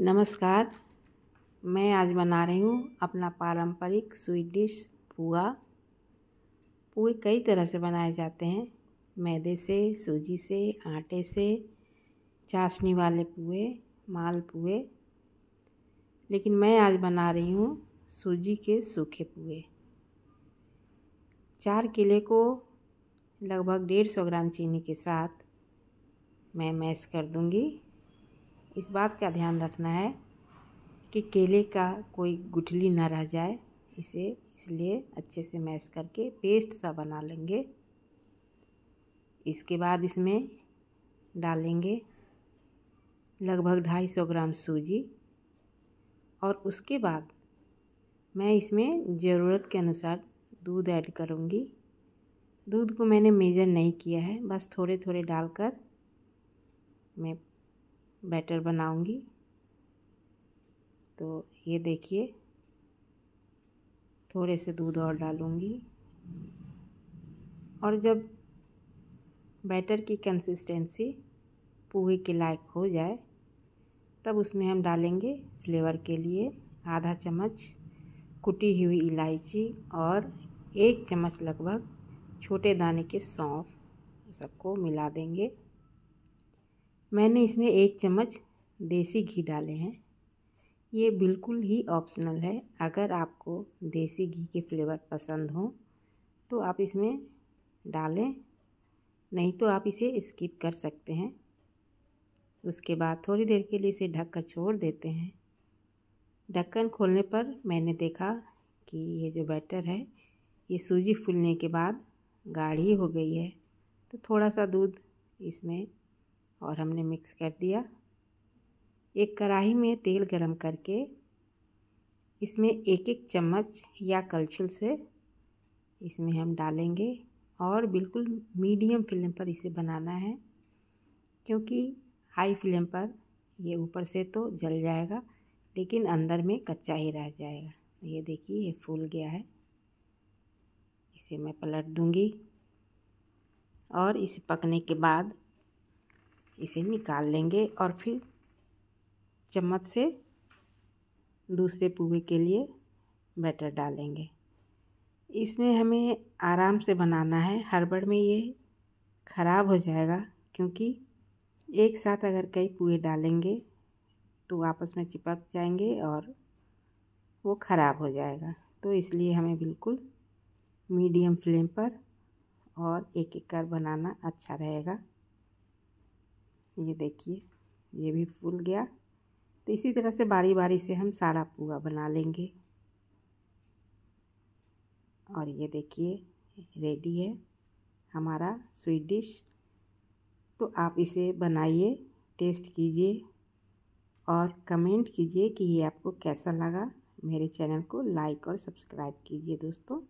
नमस्कार मैं आज बना रही हूँ अपना पारंपरिक स्वीट डिश पुआ पुए कई तरह से बनाए जाते हैं मैदे से सूजी से आटे से चाशनी वाले पुए माल पुए लेकिन मैं आज बना रही हूँ सूजी के सूखे पुए चार किले को लगभग डेढ़ सौ ग्राम चीनी के साथ मैं मैश कर दूँगी इस बात का ध्यान रखना है कि केले का कोई गुठली ना रह जाए इसे इसलिए अच्छे से मैश करके पेस्ट सा बना लेंगे इसके बाद इसमें डालेंगे लगभग ढाई सौ ग्राम सूजी और उसके बाद मैं इसमें ज़रूरत के अनुसार दूध ऐड करूँगी दूध को मैंने मेज़र नहीं किया है बस थोड़े थोड़े डालकर मैं बैटर बनाऊंगी तो ये देखिए थोड़े से दूध और डालूंगी और जब बैटर की कंसिस्टेंसी पूरी के लायक हो जाए तब उसमें हम डालेंगे फ्लेवर के लिए आधा चम्मच कुटी हुई इलायची और एक चम्मच लगभग छोटे दाने के सौंफ सबको मिला देंगे मैंने इसमें एक चम्मच देसी घी डाले हैं ये बिल्कुल ही ऑप्शनल है अगर आपको देसी घी के फ्लेवर पसंद हो तो आप इसमें डालें नहीं तो आप इसे स्किप कर सकते हैं उसके बाद थोड़ी देर के लिए इसे ढक कर छोड़ देते हैं ढक्कन खोलने पर मैंने देखा कि ये जो बैटर है ये सूजी फूलने के बाद गाढ़ी हो गई है तो थोड़ा सा दूध इसमें और हमने मिक्स कर दिया एक कढ़ाई में तेल गरम करके इसमें एक एक चम्मच या कलछुल से इसमें हम डालेंगे और बिल्कुल मीडियम फ्लेम पर इसे बनाना है क्योंकि हाई फ्लेम पर ये ऊपर से तो जल जाएगा लेकिन अंदर में कच्चा ही रह जाएगा ये देखिए ये फूल गया है इसे मैं पलट दूंगी और इसे पकने के बाद इसे निकाल लेंगे और फिर चम्मच से दूसरे पुए के लिए बैटर डालेंगे इसमें हमें आराम से बनाना है हड़बड़ में ये ख़राब हो जाएगा क्योंकि एक साथ अगर कई पुए डालेंगे तो आपस में चिपक जाएंगे और वो ख़राब हो जाएगा तो इसलिए हमें बिल्कुल मीडियम फ्लेम पर और एक एक कर बनाना अच्छा रहेगा ये देखिए ये भी फूल गया तो इसी तरह से बारी बारी से हम सारा पुआ बना लेंगे और ये देखिए रेडी है हमारा स्वीट डिश तो आप इसे बनाइए टेस्ट कीजिए और कमेंट कीजिए कि ये आपको कैसा लगा मेरे चैनल को लाइक और सब्सक्राइब कीजिए दोस्तों